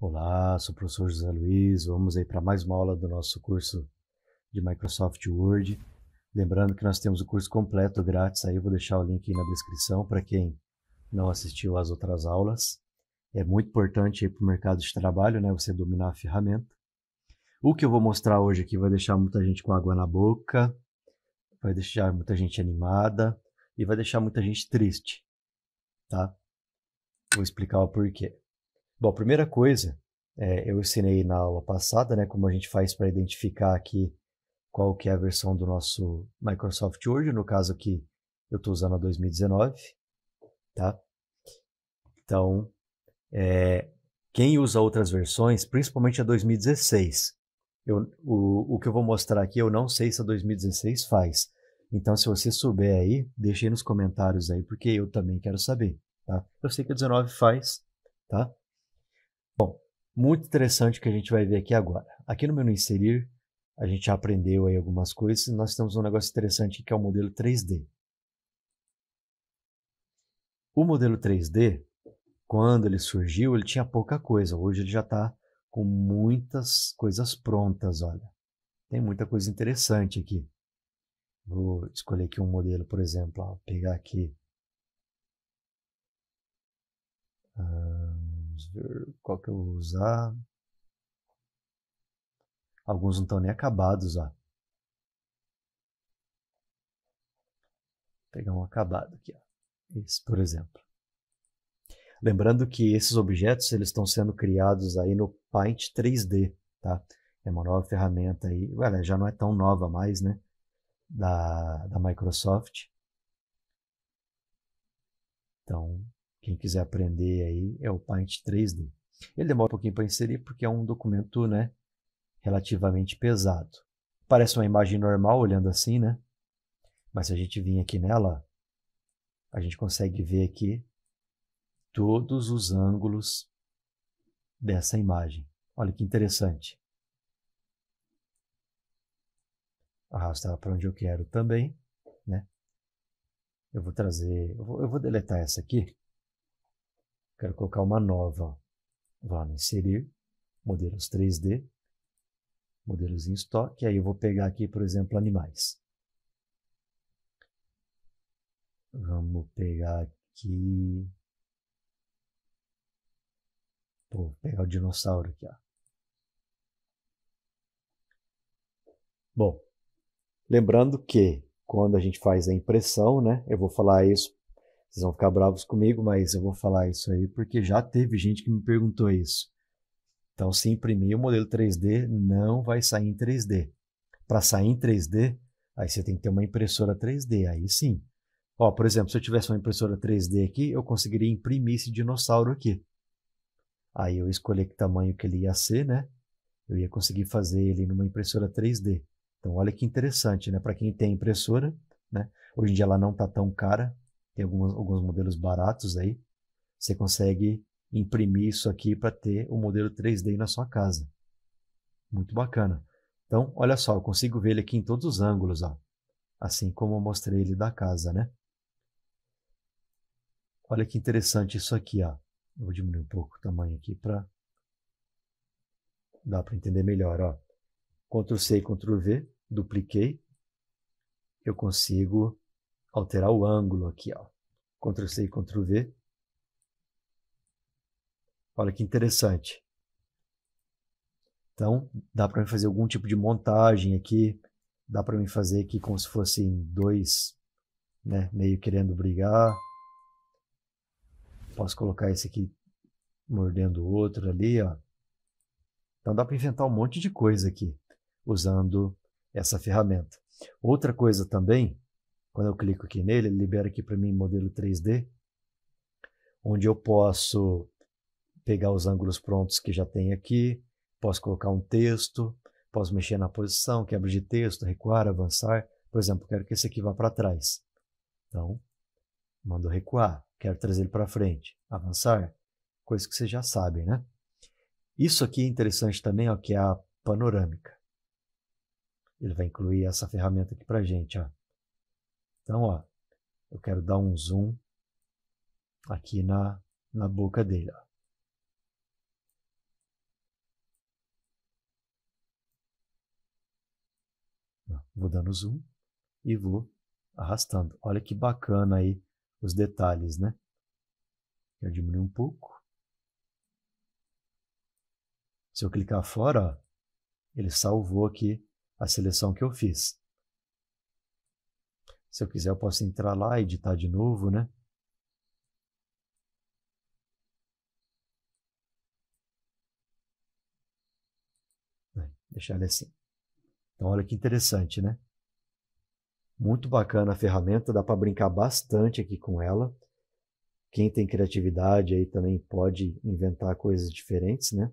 Olá, sou o professor José Luiz. Vamos aí para mais uma aula do nosso curso de Microsoft Word. Lembrando que nós temos o curso completo grátis, aí eu vou deixar o link na descrição para quem não assistiu às outras aulas. É muito importante para o mercado de trabalho, né? Você dominar a ferramenta. O que eu vou mostrar hoje aqui vai deixar muita gente com água na boca, vai deixar muita gente animada e vai deixar muita gente triste, tá? Vou explicar o porquê. Bom, a primeira coisa, é, eu ensinei na aula passada, né, como a gente faz para identificar aqui qual que é a versão do nosso Microsoft Word, no caso aqui eu estou usando a 2019, tá? Então, é, quem usa outras versões, principalmente a 2016, eu, o, o que eu vou mostrar aqui eu não sei se a 2016 faz. Então, se você souber aí, deixe aí nos comentários aí, porque eu também quero saber, tá? Eu sei que a 19 faz, tá? muito interessante que a gente vai ver aqui agora. Aqui no menu inserir, a gente já aprendeu aí algumas coisas, nós temos um negócio interessante que é o modelo 3D. O modelo 3D, quando ele surgiu, ele tinha pouca coisa. Hoje ele já está com muitas coisas prontas, olha. Tem muita coisa interessante aqui. Vou escolher aqui um modelo, por exemplo, ó, pegar aqui. Ah, Vamos ver qual que eu vou usar. Alguns não estão nem acabados, ó. Vou pegar um acabado aqui, ó. Esse, por exemplo. Lembrando que esses objetos eles estão sendo criados aí no Paint 3D, tá? É uma nova ferramenta aí, olha, já não é tão nova mais, né? Da, da Microsoft. Então, quem quiser aprender aí é o Paint 3D. Ele demora um pouquinho para inserir porque é um documento né, relativamente pesado. Parece uma imagem normal olhando assim, né? Mas se a gente vir aqui nela, a gente consegue ver aqui todos os ângulos dessa imagem. Olha que interessante. Arrasta ela para onde eu quero também, né? Eu vou trazer, eu vou, eu vou deletar essa aqui Quero colocar uma nova. Vá no inserir, modelos 3D, modelos em estoque. Aí eu vou pegar aqui, por exemplo, animais. Vamos pegar aqui. Pô, vou pegar o dinossauro aqui, ó. Bom, lembrando que quando a gente faz a impressão, né, eu vou falar isso vocês vão ficar bravos comigo, mas eu vou falar isso aí porque já teve gente que me perguntou isso. Então, se imprimir o modelo 3D, não vai sair em 3D. Para sair em 3D, aí você tem que ter uma impressora 3D, aí sim. Ó, por exemplo, se eu tivesse uma impressora 3D aqui, eu conseguiria imprimir esse dinossauro aqui. Aí eu escolhi que tamanho que ele ia ser, né? Eu ia conseguir fazer ele numa impressora 3D. Então, olha que interessante, né? Para quem tem impressora, né? Hoje em dia ela não está tão cara, tem algumas, alguns modelos baratos aí. Você consegue imprimir isso aqui para ter o um modelo 3D na sua casa. Muito bacana. Então, olha só, eu consigo ver ele aqui em todos os ângulos, ó. assim como eu mostrei ele da casa, né? Olha que interessante isso aqui, ó. Eu vou diminuir um pouco o tamanho aqui para dar para entender melhor, ó. Ctrl C e Ctrl V, dupliquei. Eu consigo alterar o ângulo aqui, ó. Ctrl C e Ctrl V. Olha que interessante. Então, dá para fazer algum tipo de montagem aqui. Dá para me fazer aqui como se fossem dois, né, meio querendo brigar. Posso colocar esse aqui mordendo o outro ali, ó. Então dá para inventar um monte de coisa aqui usando essa ferramenta. Outra coisa também quando eu clico aqui nele, ele libera aqui para mim modelo 3D, onde eu posso pegar os ângulos prontos que já tem aqui, posso colocar um texto, posso mexer na posição, quebra de texto, recuar, avançar. Por exemplo, quero que esse aqui vá para trás. Então, mando recuar, quero trazer ele para frente, avançar, coisa que vocês já sabem, né? Isso aqui é interessante também, ó, que é a panorâmica. Ele vai incluir essa ferramenta aqui para gente, ó. Então, ó, eu quero dar um zoom aqui na, na boca dele. Ó. Vou dando zoom e vou arrastando. Olha que bacana aí os detalhes, né? Eu diminuir um pouco. Se eu clicar fora, ó, ele salvou aqui a seleção que eu fiz. Se eu quiser, eu posso entrar lá, e editar de novo, né? Deixar ele assim. Então, olha que interessante, né? Muito bacana a ferramenta, dá para brincar bastante aqui com ela. Quem tem criatividade aí também pode inventar coisas diferentes, né?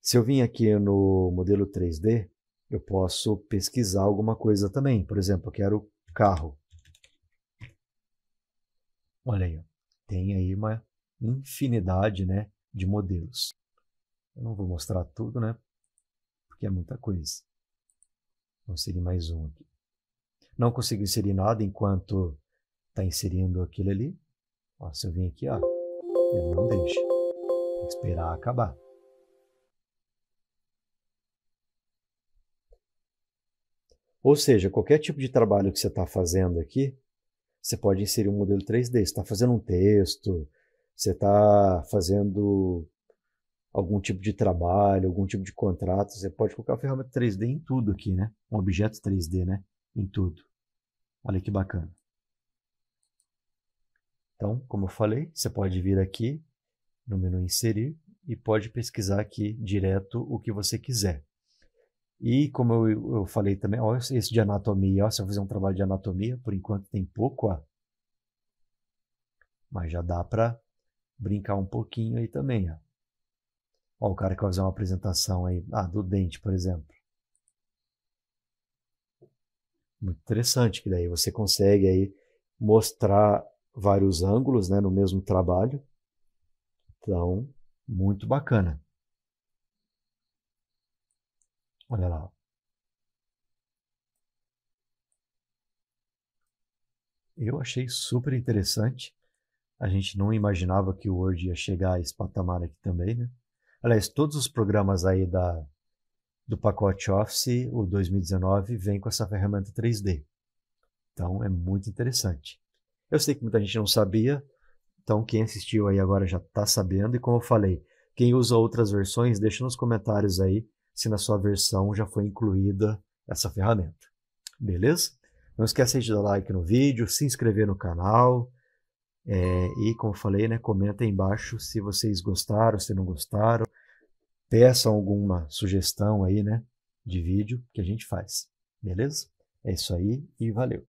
Se eu vim aqui no modelo 3D, eu posso pesquisar alguma coisa também. Por exemplo, eu quero carro. Olha aí, tem aí uma infinidade né, de modelos. Eu não vou mostrar tudo, né? Porque é muita coisa. Vou inserir mais um aqui. Não consigo inserir nada enquanto está inserindo aquilo ali. Ó, se eu vim aqui, ó, ele não deixa. Tem que esperar acabar. Ou seja, qualquer tipo de trabalho que você está fazendo aqui, você pode inserir um modelo 3D. Você está fazendo um texto, você está fazendo algum tipo de trabalho, algum tipo de contrato, você pode colocar a ferramenta 3D em tudo aqui, né? Um objeto 3D, né? Em tudo. Olha que bacana. Então, como eu falei, você pode vir aqui no menu inserir e pode pesquisar aqui direto o que você quiser. E como eu, eu falei também, ó, esse de anatomia, ó, se eu fizer um trabalho de anatomia, por enquanto tem pouco, ó, mas já dá para brincar um pouquinho aí também. Ó. ó. o cara que vai fazer uma apresentação aí, ah, do dente, por exemplo. Muito interessante, que daí você consegue aí mostrar vários ângulos né, no mesmo trabalho. Então, muito bacana. Olha lá. Eu achei super interessante. A gente não imaginava que o Word ia chegar a esse patamar aqui também, né? Aliás, todos os programas aí da, do pacote Office, o 2019, vem com essa ferramenta 3D. Então, é muito interessante. Eu sei que muita gente não sabia, então quem assistiu aí agora já está sabendo. E como eu falei, quem usa outras versões, deixa nos comentários aí se na sua versão já foi incluída essa ferramenta. Beleza? Não esquece de dar like no vídeo, se inscrever no canal é, e, como falei, né, comenta aí embaixo se vocês gostaram, se não gostaram. Peçam alguma sugestão aí, né, de vídeo que a gente faz. Beleza? É isso aí e valeu!